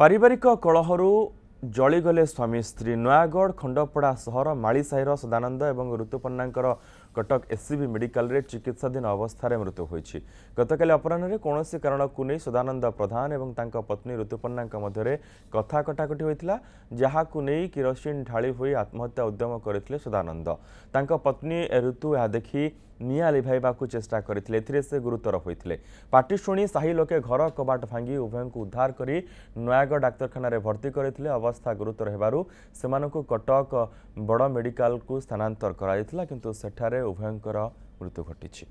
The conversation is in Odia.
ପାରିବାରିକ କଳହରୁ ଜଳିଗଲେ ସ୍ୱାମୀ ସ୍ତ୍ରୀ ନୂଆଗଡ଼ ଖଣ୍ଡପଡ଼ା ସହର ମାଳି ସାହିର ସଦାନନ୍ଦ ଏବଂ ଋତୁପର୍ଣ୍ଣାଙ୍କର କଟକ ଏସ୍ସିବି ମେଡିକାଲରେ ଚିକିତ୍ସାଧୀନ ଅବସ୍ଥାରେ ମୃତ୍ୟୁ ହୋଇଛି ଗତକାଲି ଅପରାହ୍ନରେ କୌଣସି କାରଣକୁ ନେଇ ସଦାନନ୍ଦ ପ୍ରଧାନ ଏବଂ ତାଙ୍କ ପତ୍ନୀ ଋତୁପର୍ଣ୍ଣାଙ୍କ ମଧ୍ୟରେ କଥା କଟାକଟି ହୋଇଥିଲା ଯାହାକୁ ନେଇ କିରୋସିନ୍ ଢାଳି ହୋଇ ଆତ୍ମହତ୍ୟା ଉଦ୍ୟମ କରିଥିଲେ ସଦାନନ୍ଦ ତାଙ୍କ ପତ୍ନୀ ଋତୁ ଏହା ଦେଖି ନିଆଁ ଲିଭାଇବାକୁ ଚେଷ୍ଟା କରିଥିଲେ ଏଥିରେ ସେ ଗୁରୁତର ହୋଇଥିଲେ ପାଟି ଶୁଣି ସାହି ଲୋକେ ଘର କବାଟ ଭାଙ୍ଗି ଉଭୟଙ୍କୁ ଉଦ୍ଧାର କରି ନୟାଗଡ଼ ଡାକ୍ତରଖାନାରେ ଭର୍ତ୍ତି କରିଥିଲେ ଅବସ୍ଥା ଗୁରୁତର ହେବାରୁ ସେମାନଙ୍କୁ କଟକ ବଡ଼ ମେଡିକାଲକୁ ସ୍ଥାନାନ୍ତର କରାଯାଇଥିଲା କିନ୍ତୁ ସେଠାରେ ଉଭୟଙ୍କର ମୃତ୍ୟୁ ଘଟିଛି